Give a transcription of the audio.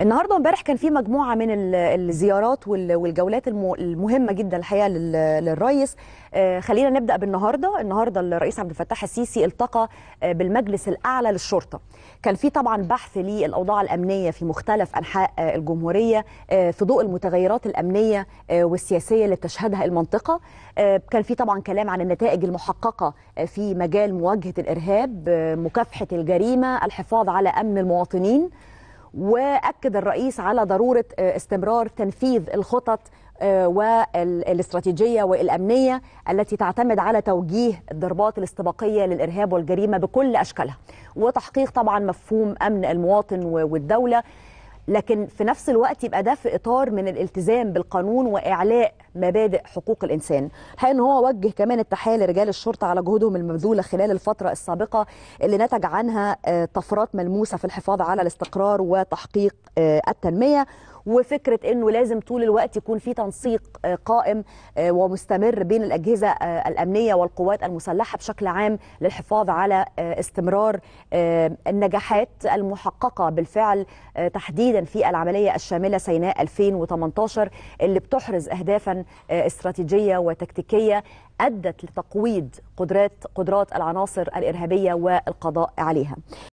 النهارده امبارح كان في مجموعه من الزيارات والجولات المهمه جدا الحقيقه للرئيس آه، خلينا نبدا بالنهارده النهارده الرئيس عبد الفتاح السيسي التقى آه، بالمجلس الاعلى للشرطه كان في طبعا بحث للاوضاع الامنيه في مختلف انحاء آه، الجمهوريه في ضوء المتغيرات الامنيه والسياسيه اللي بتشهدها المنطقه كان في طبعا كلام عن النتائج المحققه في مجال مواجهه الارهاب مكافحه الجريمه الحفاظ على امن المواطنين واكد الرئيس على ضروره آه، استمرار تنفيذ الخطط آه، والاستراتيجيه والامنيه التي تعتمد على توجيه الضربات الاستباقيه للارهاب والجريمه بكل اشكالها وتحقيق طبعا مفهوم امن المواطن والدوله لكن في نفس الوقت يبقى ده في اطار من الالتزام بالقانون واعلاء مبادئ حقوق الانسان الحقيقه ان هو وجه كمان التحيه لرجال الشرطه على جهودهم المبذوله خلال الفتره السابقه اللي نتج عنها آه، طفرات ملموسه في الحفاظ على الاستقرار وتحقيق آه، التنميه وفكره انه لازم طول الوقت يكون في تنسيق آه، قائم آه، ومستمر بين الاجهزه آه، الامنيه والقوات المسلحه بشكل عام للحفاظ على استمرار النجاحات المحققه بالفعل تحديدا في العمليه الشامله سيناء 2018 اللي بتحرز اهدافا استراتيجيه وتكتيكيه ادت لتقويض قدرات قدرات العناصر الارهابيه والقضاء عليها